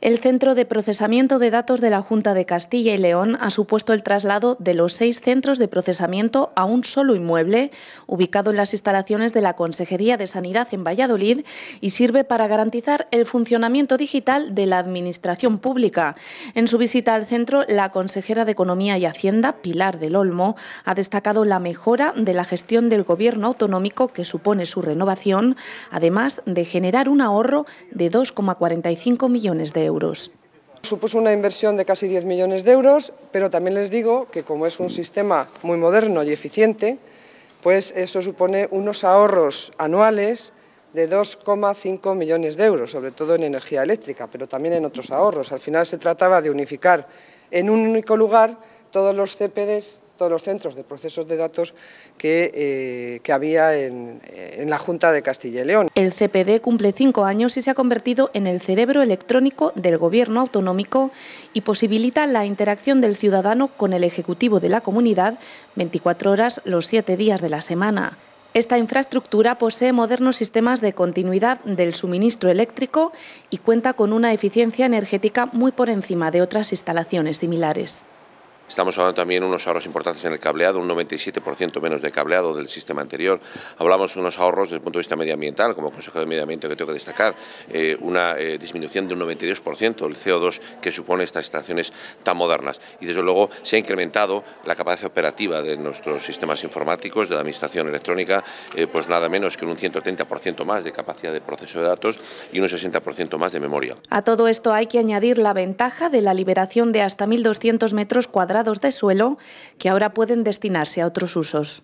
El Centro de Procesamiento de Datos de la Junta de Castilla y León ha supuesto el traslado de los seis centros de procesamiento a un solo inmueble, ubicado en las instalaciones de la Consejería de Sanidad en Valladolid, y sirve para garantizar el funcionamiento digital de la Administración Pública. En su visita al centro, la consejera de Economía y Hacienda, Pilar del Olmo, ha destacado la mejora de la gestión del Gobierno autonómico que supone su renovación, además de generar un ahorro de 2,45 millones de Supuso una inversión de casi 10 millones de euros, pero también les digo que como es un sistema muy moderno y eficiente, pues eso supone unos ahorros anuales de 2,5 millones de euros, sobre todo en energía eléctrica, pero también en otros ahorros. Al final se trataba de unificar en un único lugar todos los CPDs todos los centros de procesos de datos que, eh, que había en, en, la Junta de Castilla y León. El CPD cumple cinco años y se ha convertido en el cerebro electrónico del Gobierno autonómico y posibilita la interacción del ciudadano con el Ejecutivo de la comunidad 24 horas los siete días de la semana. Esta infraestructura posee modernos sistemas de continuidad del suministro eléctrico y cuenta con una eficiencia energética muy por encima de otras instalaciones similares. Estamos hablando también de unos ahorros importantes en el cableado, un 97% menos de cableado del sistema anterior. Hablamos de unos ahorros desde el punto de vista medioambiental, como consejero de medio ambiente que tengo que destacar, eh, una eh, disminución de un 92% del CO2 que supone estas estaciones tan modernas. Y desde luego se ha incrementado la capacidad operativa de nuestros sistemas informáticos, de la administración electrónica, eh, pues nada menos que un 130% más de capacidad de proceso de datos y un 60% más de memoria. A todo esto hay que añadir la ventaja de la liberación de hasta 1.200 metros cuadrados de suelo que ahora pueden destinarse a otros usos.